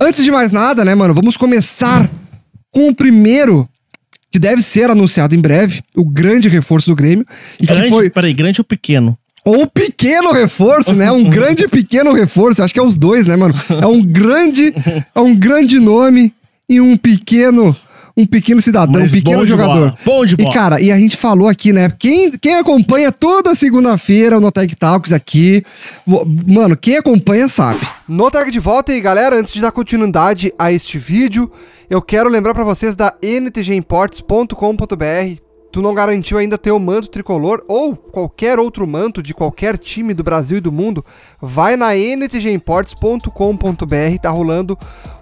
Antes de mais nada, né, mano, vamos começar com o primeiro que deve ser anunciado em breve, o grande reforço do Grêmio. E grande, que foi... Peraí, grande ou pequeno? Ou pequeno reforço, né? Um grande pequeno reforço. Acho que é os dois, né, mano? É um grande, é um grande nome e um pequeno um pequeno cidadão, Mas um pequeno bom jogador. Bola. Bom de bola. E, cara, e a gente falou aqui, né? Quem, quem acompanha toda segunda-feira o Notec Talks aqui, mano, quem acompanha sabe. Notec de volta aí galera, antes de dar continuidade a este vídeo, eu quero lembrar para vocês da ntgimports.com.br tu não garantiu ainda teu manto tricolor ou qualquer outro manto de qualquer time do Brasil e do mundo, vai na ntgimports.com.br, tá rolando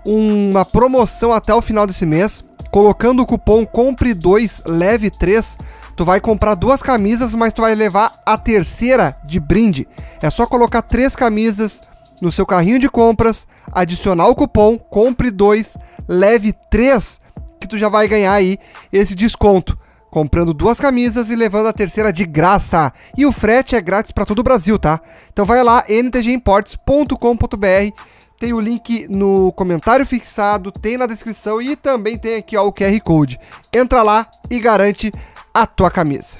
uma promoção até o final desse mês. Colocando o cupom COMPRE2 LEVE3, tu vai comprar duas camisas, mas tu vai levar a terceira de brinde. É só colocar três camisas no seu carrinho de compras, adicionar o cupom COMPRE2 LEVE3, que tu já vai ganhar aí esse desconto comprando duas camisas e levando a terceira de graça. E o frete é grátis para todo o Brasil, tá? Então vai lá ntgimports.com.br tem o link no comentário fixado, tem na descrição e também tem aqui ó, o QR Code. Entra lá e garante a tua camisa.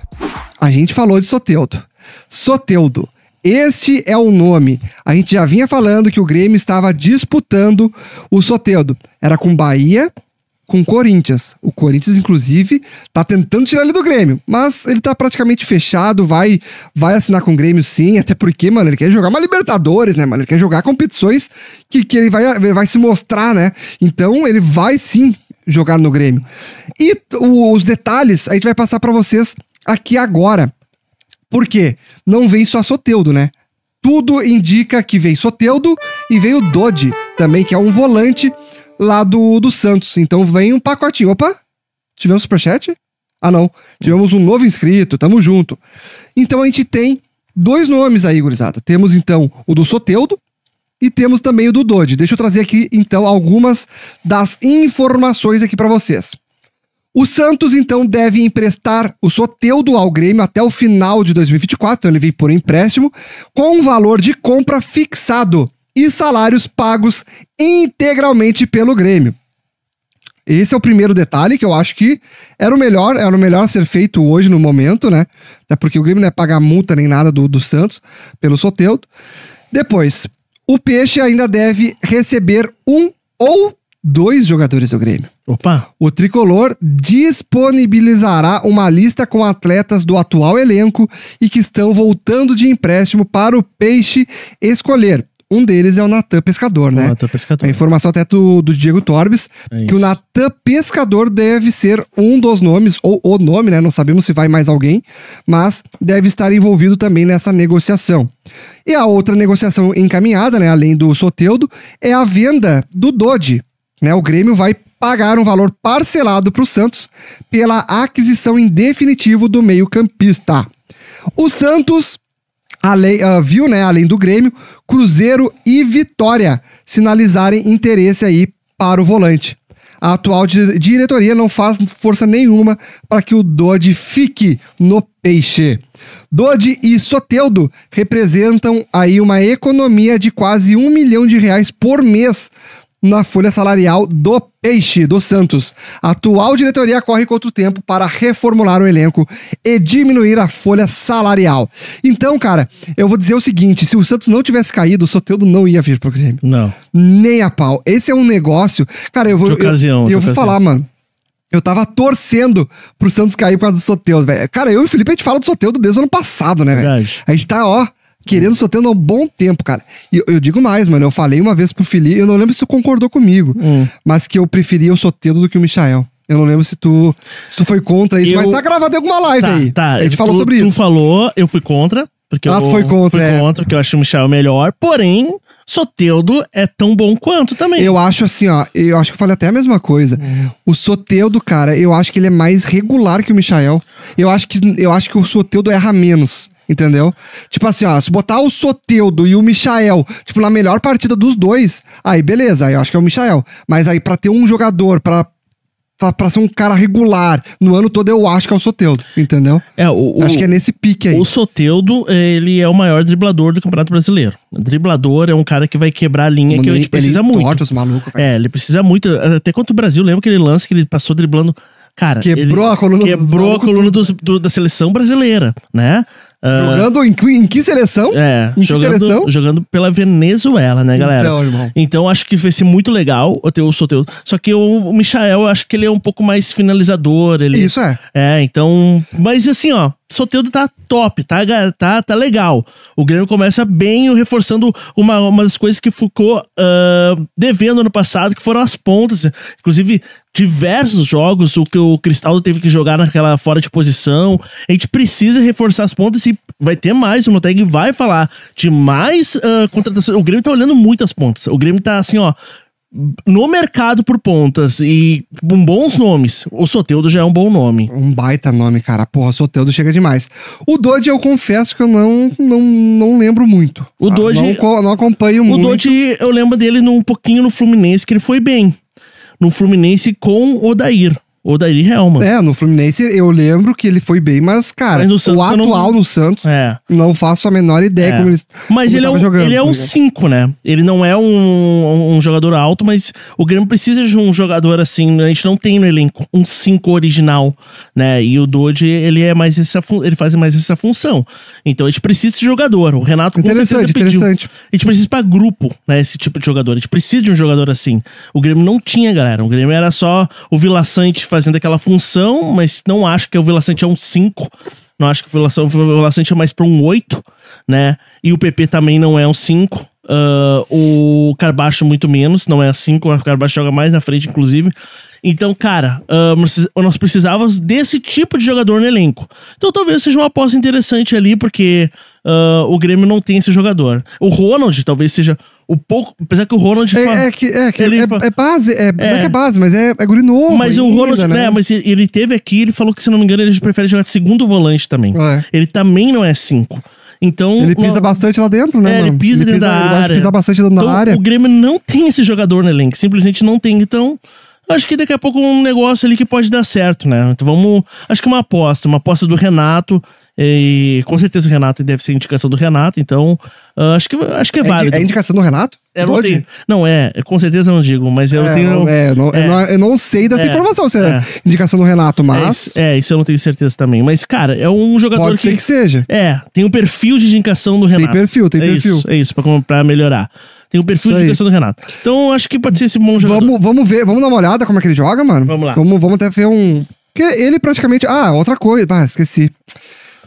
A gente falou de Soteudo. Soteudo. Este é o nome. A gente já vinha falando que o Grêmio estava disputando o Soteudo. Era com Bahia, com o Corinthians. O Corinthians, inclusive, tá tentando tirar ele do Grêmio, mas ele tá praticamente fechado, vai vai assinar com o Grêmio sim, até porque, mano, ele quer jogar uma Libertadores, né, mano? Ele quer jogar competições que, que ele, vai, ele vai se mostrar, né? Então ele vai sim jogar no Grêmio. E o, os detalhes a gente vai passar para vocês aqui agora. Por quê? Não vem só Soteudo, né? Tudo indica que vem Soteudo e veio Dodi, também que é um volante lá do, do Santos. Então vem um pacotinho. Opa, tivemos superchat? Ah, não. Tivemos um novo inscrito, tamo junto. Então a gente tem dois nomes aí, gurizada. Temos então o do Soteudo e temos também o do Dodge. Deixa eu trazer aqui então algumas das informações aqui para vocês. O Santos então deve emprestar o Soteudo ao Grêmio até o final de 2024, então ele vem por empréstimo, com um valor de compra fixado e salários pagos integralmente pelo Grêmio. Esse é o primeiro detalhe que eu acho que era o melhor, era o melhor a ser feito hoje no momento, né? Até porque o Grêmio não é pagar multa nem nada do, do Santos pelo Soteudo. Depois, o Peixe ainda deve receber um ou dois jogadores do Grêmio. Opa! O tricolor disponibilizará uma lista com atletas do atual elenco e que estão voltando de empréstimo para o Peixe escolher. Um deles é o Natan Pescador, né? Natan Pescador. A informação até do, do Diego Torbes, é que o Natan Pescador deve ser um dos nomes, ou o nome, né? Não sabemos se vai mais alguém, mas deve estar envolvido também nessa negociação. E a outra negociação encaminhada, né? Além do Soteudo, é a venda do Dodi. Né? O Grêmio vai pagar um valor parcelado para o Santos pela aquisição em definitivo do meio-campista. O Santos além, uh, ah, viu, né, além do Grêmio, Cruzeiro e Vitória sinalizarem interesse aí para o volante. A atual diretoria não faz força nenhuma para que o Dodi fique no peixe. Dodi e Soteudo representam aí uma economia de quase um milhão de reais por mês na folha salarial do Peixe, do Santos. A atual diretoria corre contra o tempo para reformular o elenco e diminuir a folha salarial. Então, cara, eu vou dizer o seguinte: se o Santos não tivesse caído, o Soteldo não ia vir pro Grêmio. Não. Nem a pau. Esse é um negócio. Cara, eu vou. De ocasião, eu, eu vou ocasião. falar, mano. Eu tava torcendo pro Santos cair por causa do Soteldo, velho. Cara, eu e o Felipe, a gente fala do Soteldo desde o ano passado, né, velho? A gente tá, ó querendo Soteudo há um bom tempo, cara. E eu, eu, digo mais, mano, eu falei uma vez pro Felipe, eu não lembro se tu concordou comigo, hum. mas que eu preferia o Soteudo do que o Michael. Eu não lembro se tu, se tu foi contra isso, eu... mas tá gravado em alguma live tá, aí. Tá, A gente tu, falou sobre isso. Tu falou, eu fui contra. Porque ah, eu foi contra, fui é. contra, porque eu acho o Michel melhor. Porém, Soteudo é tão bom quanto também. Eu acho assim, ó. Eu acho que eu falei até a mesma coisa. Hum. O Soteudo, cara, eu acho que ele é mais regular que o Michael. Eu acho que, eu acho que o Soteudo erra menos. Entendeu? Tipo assim, ó, se botar o Soteudo e o Michael, tipo, na melhor partida dos dois, aí beleza, aí eu acho que é o Michael. Mas aí, para ter um jogador, para para ser um cara regular no ano todo, eu acho que é o Soteudo, entendeu? É, o, acho que é nesse pique aí. O Soteudo, ele é o maior driblador do Campeonato Brasileiro. driblador é um cara que vai quebrar a linha que a gente precisa ele muito. os malucos, É, ele precisa muito. Até quanto o Brasil, lembra aquele lance que ele passou driblando. Cara, quebrou a coluna, quebrou a coluna do, da seleção brasileira, né? Ah. Jogando em, em que seleção? É, em jogando, seleção? jogando pela Venezuela, né, galera? Então, irmão. Então acho que vai ser muito legal o teu Só que o Michael, eu acho que ele é um pouco mais finalizador. Ele... Isso é. É, então. Mas assim, ó, Soteldo tá top, tá, tá, tá legal. O Grêmio começa bem, reforçando uma, uma das coisas que ficou uh, devendo ano passado, que foram as pontas. Inclusive, diversos jogos, o que o Cristaldo teve que jogar naquela fora de posição. A gente precisa reforçar as pontas e vai ter mais, o Noteg vai falar de mais uh, contratações. O Grêmio tá olhando muitas pontas. O Grêmio tá assim, ó no mercado por pontas e com bons nomes, o Soteudo já é um bom nome. Um baita nome, cara. Porra, Soteudo chega demais. O Dodge, eu confesso que eu não, não, não lembro muito. O ah, Dodge. Não, não acompanho o muito. O Dodge, eu lembro dele num pouquinho no Fluminense, que ele foi bem. No Fluminense com o Dair o Dairi Helma. É, no Fluminense eu lembro que ele foi bem, mas, cara, mas no Santos, o atual não... no Santos, é. não faço a menor ideia é. como ele Mas como ele, é um, jogando, ele é um 5, uhum. né? Ele não é um, um, jogador alto, mas o Grêmio precisa de um jogador assim, a gente não tem no elenco um 5 original, né? E o Dodge, ele é mais essa ele faz mais essa função. Então a gente precisa de jogador. O Renato com interessante, pediu. Interessante. A gente precisa para grupo, né, esse tipo de jogador. A gente precisa de um jogador assim. O Grêmio não tinha, galera. O Grêmio era só o Vila Sante fazendo aquela função, mas não acho que o Vila Sante é um 5. Não acho que o Vila, o Vila Sante é mais para um 8, né? E o PP também não é um 5. Uh, ah, o Carbacho muito menos, não é assim, o Carbacho joga mais na frente, inclusive. Então, cara, uh, nós precisávamos desse tipo de jogador no elenco. Então talvez seja uma aposta interessante ali, porque uh, o Grêmio não tem esse jogador. O Ronald talvez seja o pouco. Apesar que o Ronald. É, fala, é que, é, que ele é, fala, é base, é, é. Não é que é, é base, mas é, é guri novo. Mas ainda, o Ronald, né? né mas ele teve aqui, ele falou que, se não me engano, ele prefere jogar de segundo volante também. É. Ele também não é cinco. Então, ele pisa uma... bastante lá dentro, né? É, ele pisa ele dentro pisa, da área. Ele pisa bastante dentro então, da área. O Grêmio não tem esse jogador no elenco, simplesmente não tem. Então, acho que daqui a pouco um negócio ali que pode dar certo, né? Então vamos. Acho que uma aposta, uma aposta do Renato. E com certeza o Renato deve ser indicação do Renato, então uh, acho, que, acho que é, é válido. É indicação do Renato? É, não, tenho, não, é, com certeza eu não digo, mas eu é, tenho. É, não, é, eu, não, eu, não, sei dessa é, informação se é, é, indicação do Renato, é mas. é isso, eu não tenho certeza também. Mas, cara, é um jogador Pode que. Pode ser que seja. É, tem um perfil de indicação do Renato. Tem perfil, tem perfil. Isso, é isso, pra, pra melhorar. Tem o perfil de jogação do Renato. Então acho que pode ser esse bom jogador. Vamos, vamos ver, vamos dar uma olhada como é que ele joga, mano. Vamos lá. Vamos, vamos até ver um. Porque ele praticamente. Ah, outra coisa. Ah, esqueci.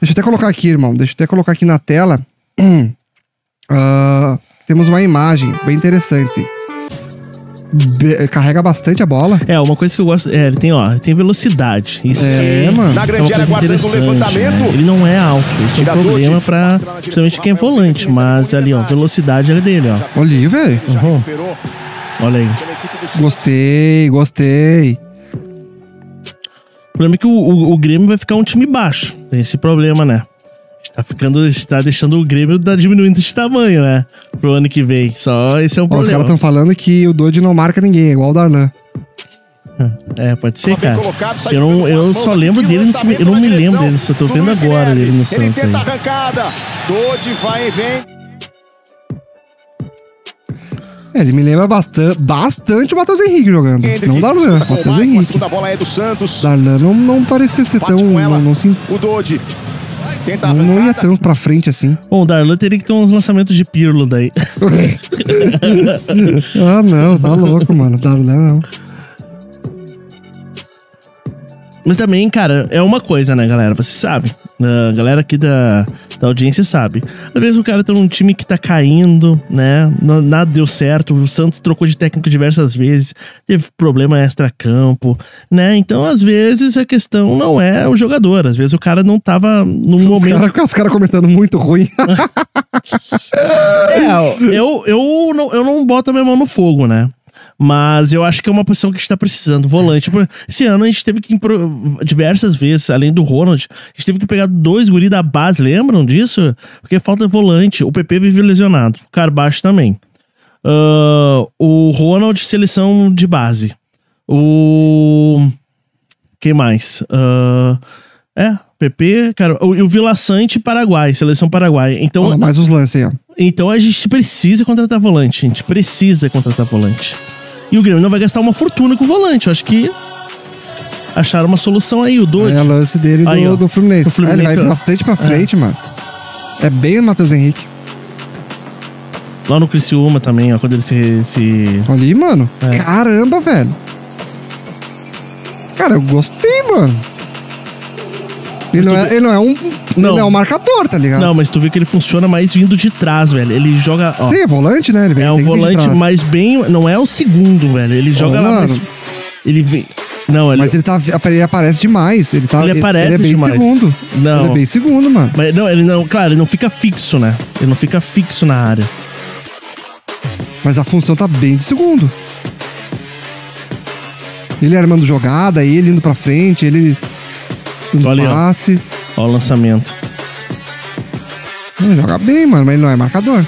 Deixa eu até colocar aqui, irmão. Deixa eu até colocar aqui na tela. Uh, temos uma imagem bem interessante. Eh, carrega bastante a bola. É, uma coisa que eu gosto. É, ele tem, ó, tem velocidade. Isso é, é mano. Na grande é área guardando o né? levantamento. Né? Ele não é alto. Isso é um problema pra. Principalmente quem é volante. Mas ali, ó, velocidade é dele, ó. Olha aí, velho. Uhum. uhum. Olha aí. Gostei, gostei. O problema é que o, o, o Grêmio vai ficar um time baixo. Tem esse problema, né? Tá ficando. Tá deixando o Grêmio da tá diminuindo de tamanho, né? Pro ano que vem. Só esse é um Ó, problema. Os caras estão falando que o Dodge não marca ninguém, é igual o Darlan. É, pode ser, cara. Eu não, eu só lembro dele, eu não me lembro dele, só tô vendo agora ele no Santos. Ele tenta arrancada. Dodge vai e vem. É, ele me lembra bastante, bastante o Matheus Henrique jogando. Henrique, não Darlan, Matheus Henrique. A bola é do Santos. Darlan não, não parecia ser Bate tão. Ela, não, não se... O Dodge não ia tanto pra frente assim. Bom, o Darlan teria que ter uns lançamentos de Pirlo daí. ah, não, tá louco, mano. Darlan não. Mas também, cara, é uma coisa, né, galera? Você sabe. A galera aqui da, da audiência sabe. Às vezes o cara tá um time que tá caindo, né? Nada deu certo. O Santos trocou de técnico diversas vezes, teve problema extra-campo, né? Então, às vezes, a questão não é o jogador. Às vezes o cara não tava no momento. Cara, os caras comentando muito ruim. é, eu, eu, não, eu não boto a minha mão no fogo, né? Mas eu acho que é uma posição que a gente tá precisando. Volante. Tipo, esse ano a gente teve que, diversas vezes, além do Ronald, a gente teve que pegar dois guri da base, lembram disso? Porque falta volante. O PP vive lesionado. O Carbaixo também. Uh, o Ronald, seleção de base. O. Quem mais? Uh, é, PP, cara. O, e o Vila Sante, Paraguai, seleção Paraguai. Então, mais uns lances aí, ó. Então a gente precisa contratar volante, a gente precisa contratar volante. E o Grêmio não vai gastar uma fortuna com o volante. Eu acho que acharam uma solução aí, o Doido. É, o lance dele do, aí, do Fluminense. Do Fluminense. É, ele vai bastante pra é. frente, é. mano. É bem o Matheus Henrique. Lá no Criciúma também, ó, quando ele se... se... Ali, mano. É. Caramba, velho. Cara, eu gostei, mano. Ele não, é, ele não é um. Não. Ele é um marcador, tá ligado? Não, mas tu vê que ele funciona mais vindo de trás, velho. Ele joga. Ó, é volante, né? Ele é um volante, mas bem. Não é o segundo, velho. Ele joga oh, lá mais. Ele vem. Não, ele... Mas ele, tá, ele aparece demais. Ele, tá, ele aparece ele é bem demais. segundo. Não. Ele é bem segundo, mano. Mas, não, ele não, claro, ele não fica fixo, né? Ele não fica fixo na área. Mas a função tá bem de segundo. Ele armando jogada, ele indo pra frente, ele Olha Tô ali, passe. Ó. ó o lançamento. Ele joga bem, mano, mas ele não é marcador.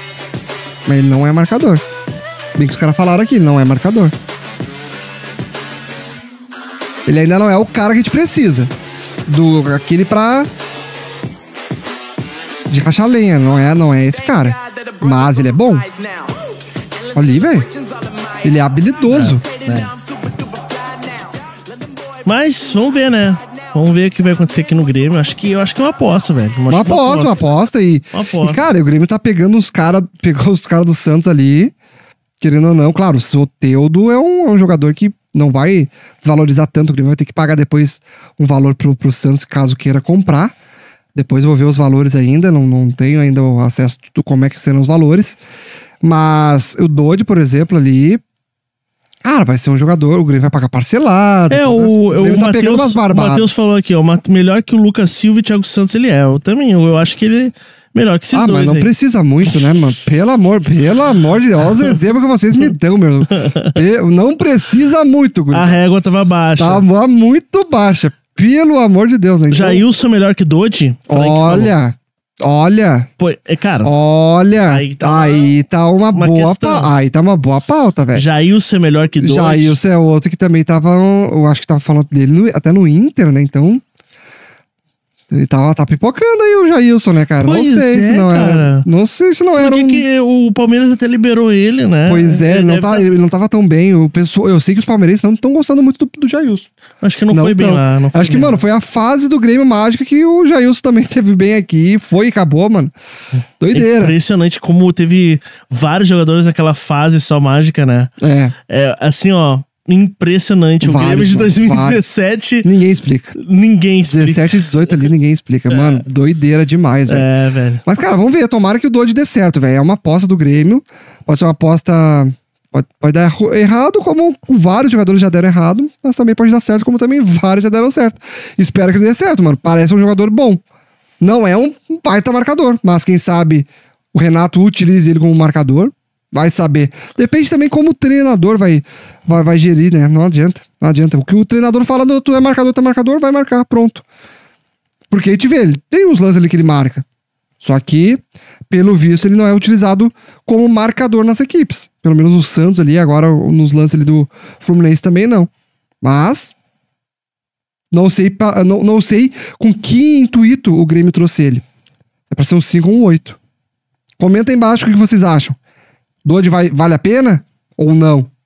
Mas ele não é marcador. Bem que os caras falaram aqui, ele não é marcador. Ele ainda não é o cara que a gente precisa. Do aquele pra. De rachar lenha, não é, não é esse cara. Mas ele é bom. Ali, velho. Ele é habilidoso. É, é. Mas vamos ver, né? Vamos ver o que vai acontecer aqui no Grêmio. Acho que eu acho que é uma aposta, velho. Uma, uma, aposta, uma aposta. E, uma aposta. e, cara, o Grêmio tá pegando os caras, pegou os caras do Santos ali, querendo ou não. Claro, o Soteudo é um, é um jogador que não vai desvalorizar tanto. O Grêmio vai ter que pagar depois um valor pro, pro Santos, caso queira comprar. Depois vou ver os valores ainda, não, não tenho ainda o acesso do como é que serão os valores. Mas o Dodge, por exemplo, ali Cara, vai ser um jogador, o Grêmio vai pagar parcelado. É, o, o, o tá Mateus, pegando O Matheus falou aqui, ó, melhor que o Lucas Silva e o Thiago Santos ele é. Eu também, eu, eu acho que ele melhor que esses ah, dois. Ah, mas não aí. precisa muito, né, mano? Pelo amor, pelo amor de Deus, olha os exemplos que vocês me dão, meu. Não precisa muito, Guri. A régua tava baixa. Tava muito baixa. Pelo amor de Deus, né? Então... Jailson melhor que Dodge? Olha, Olha. Pô, é, cara. Olha. Aí tá uma, aí tá uma, uma boa pauta. Aí tá uma boa pauta, velho. Jailson é melhor que dois. Jailson é outro que também tava. Eu acho que tava falando dele no, até no Inter, né? Então ele tava, tá, tá pipocando aí o Jailson, né, cara? Pois é, não sei é, se não cara. era. Não sei se não Por era. Um... que o Palmeiras até liberou ele, né? Pois é, ele não, tá-, tá, ele não tava tão bem. O pessoal, eu sei que os palmeirenses não estão gostando muito do, do Jailson. Acho que não, não foi tão. bem lá. Não Acho que, mano, foi a fase do Grêmio Mágica que o Jailson também teve bem aqui. Foi e acabou, mano. Doideira. É impressionante como teve vários jogadores naquela fase só mágica, né? É. é assim, ó impressionante. Vários, o Grêmio de 2017. Vários. Ninguém explica. Ninguém explica. 17 e 18 ali, ninguém explica. É. Mano, doideira demais, velho. É, velho. Mas, cara, vamos ver. Tomara que o Dodge dê certo, velho. É uma aposta do Grêmio. Pode ser uma aposta. Pode, pode dar errado, como vários jogadores já deram errado, mas também pode dar certo, como também vários já deram certo. Espero que ele dê certo, mano. Parece um jogador bom. Não é um baita marcador, mas quem sabe o Renato utilize ele como marcador. Vai saber. Depende também como o treinador vai, vai, vai gerir, né? Não adianta. Não adianta. O que o treinador fala, tu é marcador, tu é marcador, vai marcar, pronto. Porque a gente vê, ele tem uns lances ali que ele marca. Só que, pelo visto, ele não é utilizado como marcador nas equipes. Pelo menos o Santos ali, agora nos lances ali do Fluminense também não. Mas, não sei, não, não sei com que intuito o Grêmio trouxe ele. É pra ser um 5 ou um 8. Comenta aí embaixo o que vocês acham. Doide vai, vale a pena ou não?